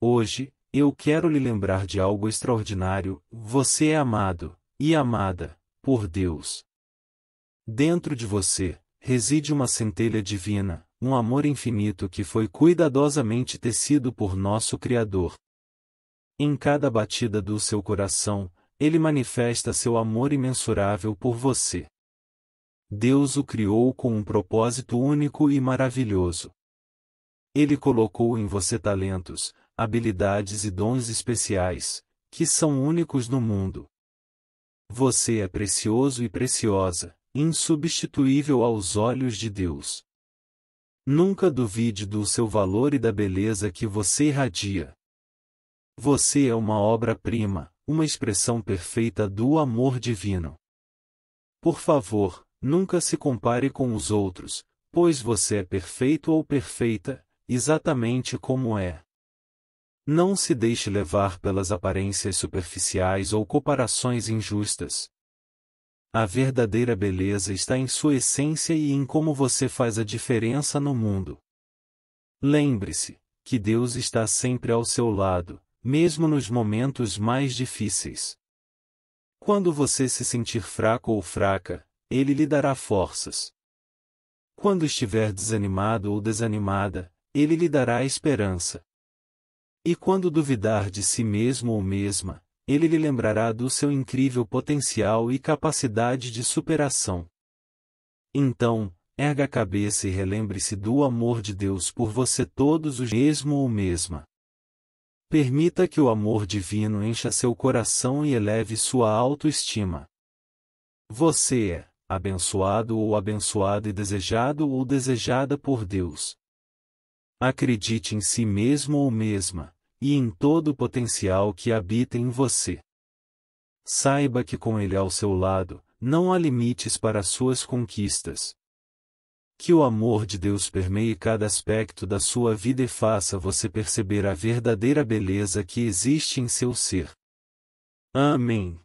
Hoje, eu quero lhe lembrar de algo extraordinário: você é amado, e amada, por Deus. Dentro de você, reside uma centelha divina, um amor infinito que foi cuidadosamente tecido por nosso Criador. Em cada batida do seu coração, ele manifesta seu amor imensurável por você. Deus o criou com um propósito único e maravilhoso. Ele colocou em você talentos, habilidades e dons especiais, que são únicos no mundo. Você é precioso e preciosa, insubstituível aos olhos de Deus. Nunca duvide do seu valor e da beleza que você irradia. Você é uma obra-prima, uma expressão perfeita do amor divino. Por favor, nunca se compare com os outros, pois você é perfeito ou perfeita, exatamente como é. Não se deixe levar pelas aparências superficiais ou comparações injustas. A verdadeira beleza está em sua essência e em como você faz a diferença no mundo. Lembre-se que Deus está sempre ao seu lado, mesmo nos momentos mais difíceis. Quando você se sentir fraco ou fraca, Ele lhe dará forças. Quando estiver desanimado ou desanimada, Ele lhe dará esperança. E quando duvidar de si mesmo ou mesma, ele lhe lembrará do seu incrível potencial e capacidade de superação. Então, erga a cabeça e relembre-se do amor de Deus por você todos os mesmo ou mesma. Permita que o amor divino encha seu coração e eleve sua autoestima. Você é abençoado ou abençoada e desejado ou desejada por Deus. Acredite em si mesmo ou mesma e em todo o potencial que habita em você. Saiba que com Ele ao seu lado, não há limites para suas conquistas. Que o amor de Deus permeie cada aspecto da sua vida e faça você perceber a verdadeira beleza que existe em seu ser. Amém.